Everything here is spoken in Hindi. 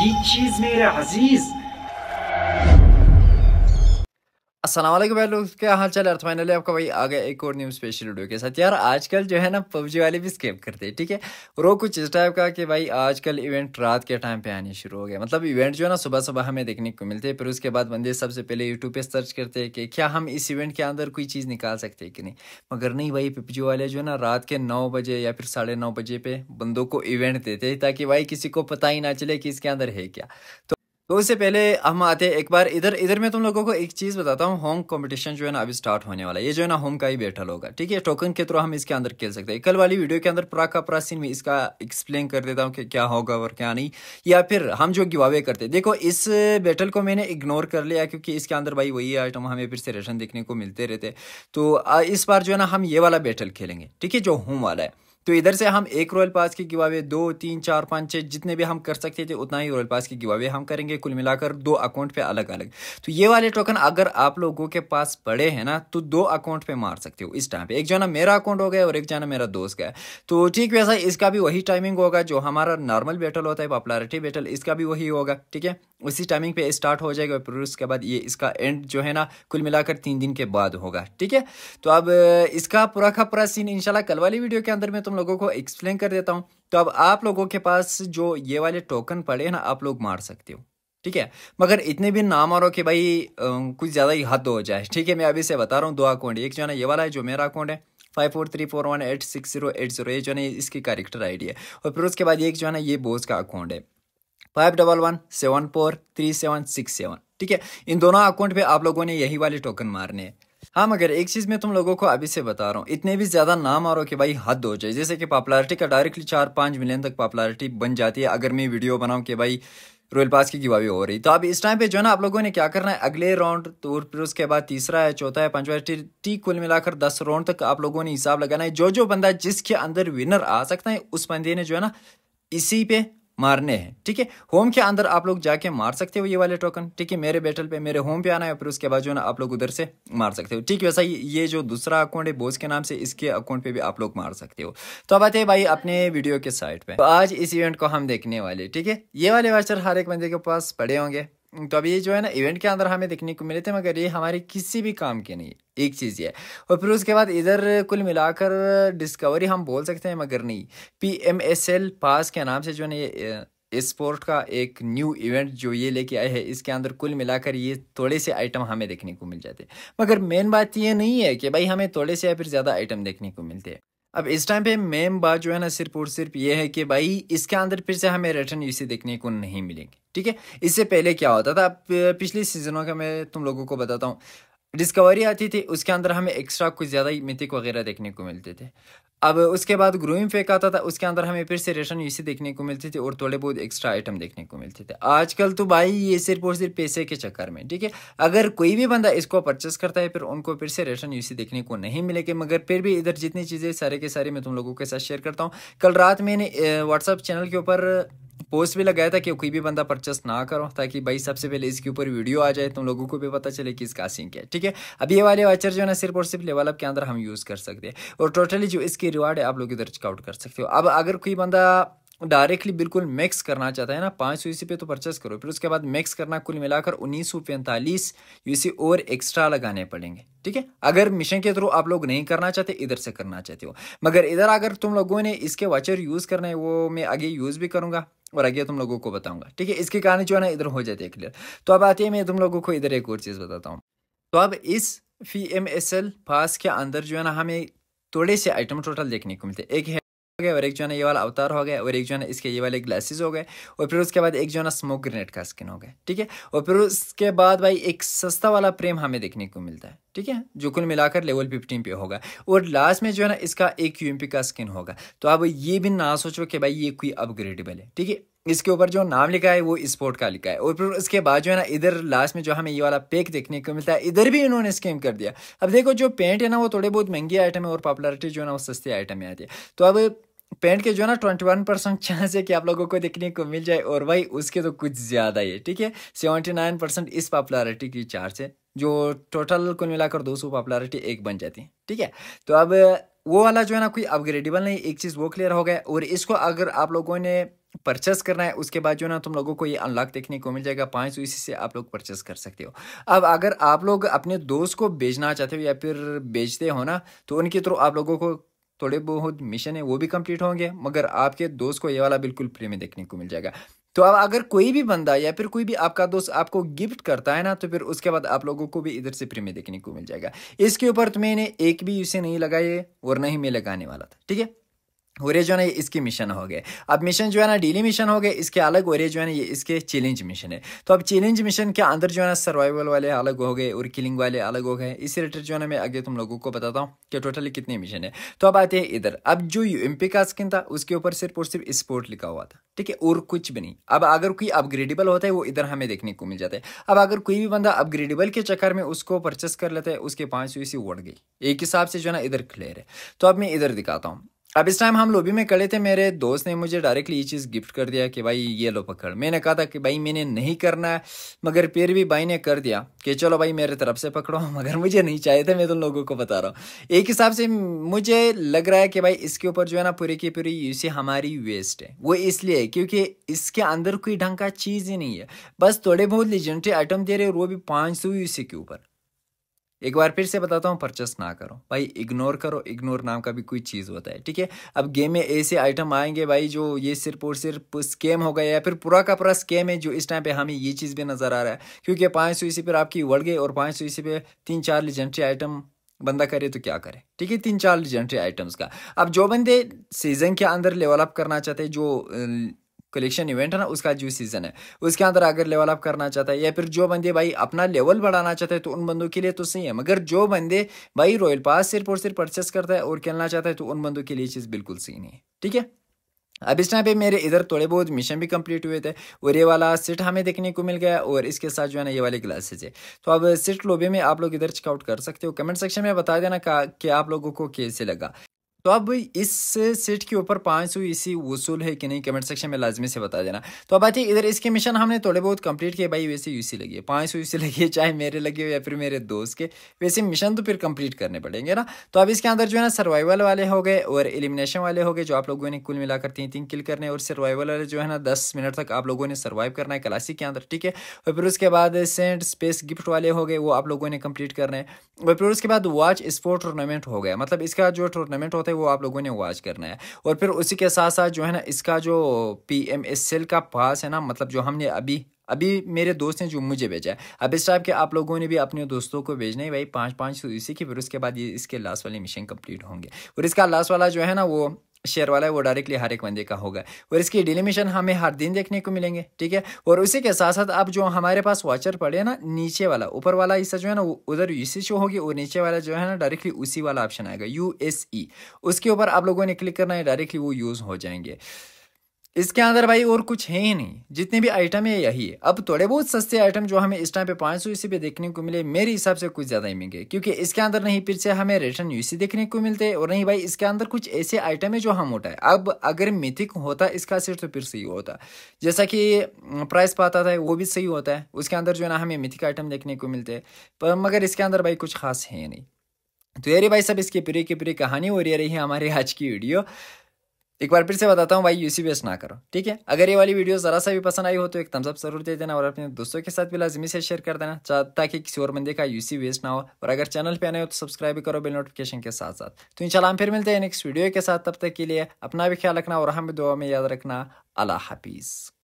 ये चीज मेरे अजीज असलम लोग क्या हाल चाल अर्थ मैंने आपका भाई आ गया एक और न्यू स्पेशल वीडियो के साथ यार आजकल जो है ना पबजी वाले भी स्केप करते हैं ठीक है रो कुछ इस टाइप का कि भाई आजकल इवेंट रात के टाइम पे आने शुरू हो गया मतलब इवेंट जो है ना सुबह सुबह हमें देखने को मिलते हैं फिर उसके बाद बंदे सबसे पहले यूट्यूब पे सर्च करते हैं कि क्या हम इस इवेंट के अंदर कोई चीज़ निकाल सकते हैं कि नहीं मगर नहीं भाई पबजी वाले जो है ना रात के नौ बजे या फिर साढ़े बजे पे बंदों को इवेंट देते हैं ताकि भाई किसी को पता ही ना चले कि इसके अंदर है क्या तो तो उससे पहले हम आते हैं एक बार इधर इधर मैं तुम लोगों को एक चीज़ बताता हूँ होम कंपटीशन जो है ना अभी स्टार्ट होने वाला है ये जो है ना होम का ही बैठल होगा ठीक है टोकन के थ्रू हम इसके अंदर खेल सकते हैं कल वाली वीडियो के अंदर पूरा का पूरा सीन में इसका एक्सप्लेन कर देता हूँ कि क्या होगा और क्या नहीं या फिर हम जो गिवावे करते देखो इस बैटल को मैंने इग्नोर कर लिया क्योंकि इसके अंदर भाई वही आइटम हमें फिर से रेशन देखने को मिलते रहते तो इस बार जो है ना हम ये वाला बैटल खेलेंगे ठीक है जो होम वाला है तो इधर से हम एक रॉयल पास की गिवावे दो तीन चार पाँच छः जितने भी हम कर सकते थे उतना ही रॉयल पास की गिवावे हम करेंगे कुल मिलाकर दो अकाउंट पे अलग अलग तो ये वाले टोकन अगर आप लोगों के पास पड़े हैं ना तो दो अकाउंट पे मार सकते हो इस टाइम पे एक जाना मेरा अकाउंट हो गया और एक जाना मेरा दोस्त गया तो ठीक वैसा इसका भी वही टाइमिंग होगा जो हमारा नॉर्मल बैटल होता है पॉपुलरिटी बैटल इसका भी वही होगा ठीक है उसी टाइमिंग पे स्टार्ट हो जाएगा फिर उसके बाद ये इसका एंड जो है ना कुल मिलाकर तीन दिन के बाद होगा ठीक है तो अब इसका पूरा का पूरा सीन इंशाल्लाह कल वाली वीडियो के अंदर में तो तुम लोगों को एक्सप्लेन कर देता हूँ तो अब आप लोगों के पास जो ये वाले टोकन पड़े हैं ना आप लोग मार सकते हो ठीक है मगर इतने भी ना मारो कि भाई कुछ ज़्यादा ही हद हो जाए ठीक है मैं अभी से बता रहा हूँ दो अकाउंट एक जो है ना ये वाला है जो मेरा अकाउंट है five four three four one eight six zero eight zero ये जो है इसकी कैरेक्टर आईडी है और फिर उसके बाद एक जो है ना ये बोस का अकाउंट है five double one seven four three seven six seven ठीक है इन दोनों अकाउंट पे आप लोगों ने यही वाले टोकन मारने हैं हाँ मगर एक चीज मैं तुम लोगों को अभी से बता रहा हूँ इतने भी ज्यादा ना मारो कि भाई हद हो जाए जैसे कि पॉपुलरिटी का डायरेक्टली चार पांच मिलियन तक पॉपुलरिटी बन जाती है अगर मैं वीडियो बनाऊँ कि भाई रोयल पास की गिवावी हो रही तो अब इस टाइम पे जो है ना आप लोगों ने क्या करना है अगले राउंड तो फिर उसके बाद तीसरा है चौथा है पांचवा टी, टी कुल मिलाकर दस राउंड तक आप लोगों ने हिसाब लगाना है जो जो बंदा जिसके अंदर विनर आ सकता है उस बंदे ने जो है ना इसी पे मारने हैं ठीक है होम के अंदर आप लोग जाके मार सकते हो ये वाले टोकन ठीक है मेरे बैटल पे मेरे होम पे आना है फिर उसके बाद जो है ना आप लोग उधर से मार सकते हो ठीक वैसा ही ये जो दूसरा अकाउंट है बोस के नाम से इसके अकाउंट पे भी आप लोग मार सकते हो तो अब आते हैं भाई अपने वीडियो के साइड पे तो आज इस इवेंट को हम देखने वाले ठीक है ये वाले वाचर हर एक बंदे के पास पड़े होंगे तो अब ये जो है ना इवेंट के अंदर हमें देखने को मिले थे मगर ये हमारे किसी भी काम के नहीं एक चीज़ ये और फिर उसके बाद इधर कुल मिलाकर डिस्कवरी हम बोल सकते हैं मगर नहीं P M S L pass के नाम से जो है ये स्पोर्ट का एक न्यू इवेंट जो ये लेके आए हैं इसके अंदर कुल मिलाकर ये थोड़े से आइटम हमें देखने को मिल जाते हैं मगर मेन बात ये नहीं है कि भाई हमें थोड़े से या फिर ज़्यादा आइटम देखने को मिलते हैं अब इस टाइम पे मेन बात जो है ना सिर्फ और सिर्फ ये है कि भाई इसके अंदर फिर से हमें रिटर्न यूसी देखने को नहीं मिलेंगे ठीक है इससे पहले क्या होता था पिछले सीजनों का मैं तुम लोगों को बताता हूँ डिस्कवरी आती थी उसके अंदर हमें एक्स्ट्रा कुछ ज़्यादा ही मिथिक वगैरह देखने को मिलते थे अब उसके बाद ग्रूइम फेक आता था उसके अंदर हमें फिर से रेशन यूसी देखने को मिलती थी और थोड़े बहुत एक्स्ट्रा आइटम देखने को मिलते थे आजकल तो भाई ये सिर्फ और सिर्फ पैसे के चक्कर में ठीक है अगर कोई भी बंदा इसको परचेस करता है फिर उनको फिर से रेशन यूसी देखने को नहीं मिलेगी मगर फिर भी इधर जितनी चीज़ें सारे के सारे मैं तुम लोगों के साथ शेयर करता हूँ कल रात मैंने व्हाट्सअप चैनल के ऊपर पोस्ट भी लगाया था कि कोई भी बंदा परचेस ना करो ताकि भाई सबसे पहले इसके ऊपर वीडियो आ जाए तुम लोगों को भी पता चले कि इसका सीन है ठीक है अब ये वाले वाचर जो है ना सिर्फ और सिर्फ लेवल अप के अंदर हम यूज़ कर सकते हैं और टोटली जो इसकी रिवार्ड है आप लोग इधर चेकआउट कर सकते हो अब अगर कोई बंदा डायरेक्टली बिल्कुल मैक्स करना चाहता है ना पाँच सौ यूसी पे तो परचेस करो फिर उसके बाद मैक्स करना कुल मिलाकर उन्नीस सौ पैंतालीस यूसी और एक्स्ट्रा लगाने पड़ेंगे ठीक है अगर मिशन के थ्रू आप लोग नहीं करना चाहते इधर से करना चाहते हो मगर इधर अगर तुम लोगों ने इसके वाचर यूज़ करना है वो मैं आगे यूज़ भी करूँगा और आगे तुम लोगों को बताऊँगा ठीक है इसके कारण जो है ना इधर हो जाते हैं क्लियर तो अब आती है मैं तुम लोगों को इधर एक और चीज़ बताता हूँ तो अब इस P M S L pass के अंदर जो है ना हमें थोड़े से आइटम टोटल देखने को मिलते हैं एक है हो गया और एक जो है ना ये वाला अवतार हो गया और एक जो है ना इसके ये वाले ग्लासेस हो गए और फिर उसके बाद एक जो है ना स्मोक ग्रेनेड का स्किन हो गया ठीक है और फिर उसके बाद भाई एक सस्ता वाला प्रेम हमें देखने को मिलता है ठीक है जो कुल मिलाकर लेवल फिफ्टीन पे होगा और लास्ट में जो है ना इसका एक यूएमपी का स्किन होगा तो आप ये भी ना सोचो कि भाई ये कोई अपग्रेडेबल है ठीक है इसके ऊपर जो नाम लिखा है वो स्पोर्ट का लिखा है और फिर उसके बाद जो है ना इधर लास्ट में जो हमें ये वाला पैक देखने को मिलता है इधर भी इन्होंने स्कीम कर दिया अब देखो जो पेंट है ना वो थोड़े बहुत महंगी आइटम है और पॉपुलरिटी जो है ना वो सस्ती आइटम में आती है तो अब पेंट के जो है ना ट्वेंटी वन परसेंट चांस है कि आप लोगों को देखने को मिल जाए और भाई उसके तो कुछ ज़्यादा ही है ठीक है सेवेंटी नाइन परसेंट इस पॉपुलरिटी की चार्ज है जो टोटल को मिलाकर दो सौ पॉपुलरिटी एक बन जाती है ठीक है तो अब वो वाला जो है ना कोई अपग्रेडेबल नहीं एक चीज़ वो क्लियर हो गया और इसको अगर आप लोगों ने परचेस करना है उसके बाद जो ना तुम लोगों को ये अनलॉक देखने को मिल जाएगा पाँच सौ इसी से आप लोग परचेस कर सकते हो अब अगर आप लोग अपने दोस्त को बेचना चाहते हो या फिर बेचते हो ना तो उनके थ्रू आप लोगों को थोड़े बहुत मिशन है वो भी कंप्लीट होंगे मगर आपके दोस्त को ये वाला बिल्कुल फ्री में देखने को मिल जाएगा तो अब अगर कोई भी बंदा या फिर कोई भी आपका दोस्त आपको गिफ्ट करता है ना तो फिर उसके बाद आप लोगों को भी इधर से फ्री में देखने को मिल जाएगा इसके ऊपर तुम्हें तो एक भी यूसे नहीं लगाए और नहीं मैं लगाने वाला था ठीक है और जो है ना ये इसके मिशन हो गए अब मिशन जो है ना डेली मिशन हो गए इसके अलग और जो है ना ये इसके चैलेंज मिशन है तो अब चैलेंज मिशन के अंदर जो है ना सर्वाइवल वाले अलग हो गए और किलिंग वाले अलग हो गए इसी रिलेटेड जो है ना मैं आगे तुम लोगों को बताता हूँ कि टोटली कितने मिशन है तो अब आते हैं इधर अब जो यूएमपी का स्किन था उसके ऊपर सिर्फ और सिर्फ स्पोर्ट लिखा हुआ था ठीक है और कुछ भी नहीं अब अगर कोई अपग्रेडेबल होता है वो इधर हमें देखने को मिल जाता है अब अगर कोई भी बंदा अपग्रेडेबल के चक्कर में उसको परचेस कर लेता है उसके पाँच इसी उड़ गई एक हिसाब से जो है ना इधर क्लियर है तो अब मैं इधर दिखाता हूँ अब इस टाइम हम लोबी में खड़े थे मेरे दोस्त ने मुझे डायरेक्टली ये चीज़ गिफ्ट कर दिया कि भाई ये लो पकड़ मैंने कहा था कि भाई मैंने नहीं करना है मगर फिर भी भाई ने कर दिया कि चलो भाई मेरे तरफ से पकड़ो मगर मुझे नहीं चाहिए था मैं तुम तो लोगों को बता रहा हूँ एक हिसाब से मुझे लग रहा है कि भाई इसके ऊपर जो है ना पूरी की पूरी यूसी हमारी वेस्ट है वो इसलिए है क्योंकि इसके अंदर कोई ढंग का चीज़ ही नहीं है बस थोड़े बहुत लिजेंट्री आइटम दे रहे वो भी पाँच सौ के ऊपर एक बार फिर से बताता हूँ परचेस ना करो भाई इग्नोर करो इग्नोर नाम का भी कोई चीज़ होता है ठीक है अब गेम में ऐसे आइटम आएंगे भाई जो ये सिर्फ और सिर्फ स्कैम हो गया या फिर पूरा का पूरा स्कैम है जो इस टाइम पे हमें ये चीज़ भी नज़र आ रहा है क्योंकि पाँच सौ इसी पर आपकी उड़ गई और पाँच सौ इसी पर तीन चार लिजेंट्री आइटम बंदा करे तो क्या करे ठीक है तीन चार लिजेंट्री आइटम्स का अब जो बंदे सीजन के अंदर लेवलअप करना चाहते हैं जो कलेक्शन इवेंट है ना उसका जो सीज़न है उसके अंदर अगर लेवल अप करना चाहता है या फिर जो बंदे भाई अपना लेवल बढ़ाना चाहते हैं तो उन बंदों के लिए तो सही है मगर जो बंदे भाई रॉयल पास सिर्फ और सिर्फ परचेस करता है और खेलना चाहता है तो उन बंदों के लिए चीज़ बिल्कुल सही नहीं है ठीक है अब इस टाइम पे मेरे इधर थोड़े बहुत मिशन भी कंप्लीट हुए थे और ये वाला सिट हमें देखने को मिल गया और इसके साथ जो है ना ये वाले ग्लासेज है तो अब सिट लोबी में आप लोग इधर चेकआउट कर सकते हो कमेंट सेक्शन में बता देना कि आप लोगों को कैसे लगा तो अब इस सीट के ऊपर पाँच सौ इसी वसूल है कि नहीं कमेंट सेक्शन में लाजमी से बता देना तो अब आती इधर इसके मिशन हमने थोड़े बहुत कंप्लीट किए भाई वैसे यूसी लगी है पाँच सौ यूसी लगी है चाहे मेरे लगे हो या फिर मेरे दोस्त के वैसे मिशन तो फिर कंप्लीट करने पड़ेंगे ना तो अब इसके अंदर जो है ना सर्वाइवल वाले हो गए और एलिमिनेशन वाले हो गए जो आप लोगों ने कुल मिलाकर तीन तीन किल करने और सर्वाइवल वाले जो है ना दस मिनट तक आप लोगों ने सर्वाइव करना है क्लासिक के अंदर ठीक है और फिर उसके बाद सेंट स्पेस गिफ्ट वाले हो गए वो आप लोगों ने कंप्लीट करना है और फिर उसके बाद वॉच स्पोर्ट टूर्नामेंट हो गया मतलब इसका जो टूर्नामेंट होता है है वो आप लोगों ने वॉच करना है और फिर उसी के साथ साथ जो है ना इसका जो पी एम एस सेल का पास है ना मतलब जो हमने अभी अभी मेरे दोस्त ने जो मुझे भेजा है अब इस टाइप के आप लोगों ने भी अपने दोस्तों को भेजना है भाई पाँच पाँच सौ इसी की फिर उसके बाद ये इसके लास्ट वाले मिशन कंप्लीट होंगे और इसका लास्ट वाला जो है ना वो शेयर वाला है वो डायरेक्टली हर एक बंदे का होगा और इसकी डिलीमिशन हमें हर दिन देखने को मिलेंगे ठीक है और उसी के साथ साथ अब जो हमारे पास वॉचर पड़े हैं ना नीचे वाला ऊपर वाला हिस्सा जो है ना उधर यूसी शो होगी और नीचे वाला जो है ना डायरेक्टली उसी वाला ऑप्शन आएगा यू e। उसके ऊपर आप लोगों ने क्लिक करना है डायरेक्टली वो यूज़ हो जाएंगे इसके अंदर भाई और कुछ है ही नहीं जितने भी आइटम है यही है अब थोड़े बहुत सस्ते आइटम जो हमें इस टाइम पे पाँच सौ यूसी पे देखने को मिले मेरे हिसाब से कुछ ज़्यादा ही महंगे क्योंकि इसके अंदर नहीं फिर से हमें रिटर्न यूसी देखने को मिलते और नहीं भाई इसके अंदर कुछ ऐसे आइटम है जो हम उठाए अब अगर मिथिक होता इसका सिर तो फिर सही होता जैसा कि प्राइस पाता था वो भी सही होता है उसके अंदर जो है ना हमें मिथिक आइटम देखने को मिलते हैं पर मगर इसके अंदर भाई कुछ खास है नहीं तो ये भाई सब इसकी प्रिय की प्रिय कहानी और ये रही है हमारी आज की वीडियो एक बार फिर से बताता हूँ भाई यूसी वेस्ट ना करो ठीक है अगर ये वाली वीडियो जरा सा भी पसंद आई हो तो एक अप जरूर दे देना और अपने दोस्तों के साथ भी लाजमी से शेयर कर देना ताकि किसी और बंदे का यूसी वेस्ट ना हो और अगर चैनल पे आने हो तो सब्सक्राइब भी करो बिल नोटिफिकेशन के साथ साथ तो इन हम फिर मिलते हैं नेक्स्ट वीडियो के साथ तब तक के लिए अपना भी ख्याल रखना और हम भी दुआ में याद रखना अला हाफिज़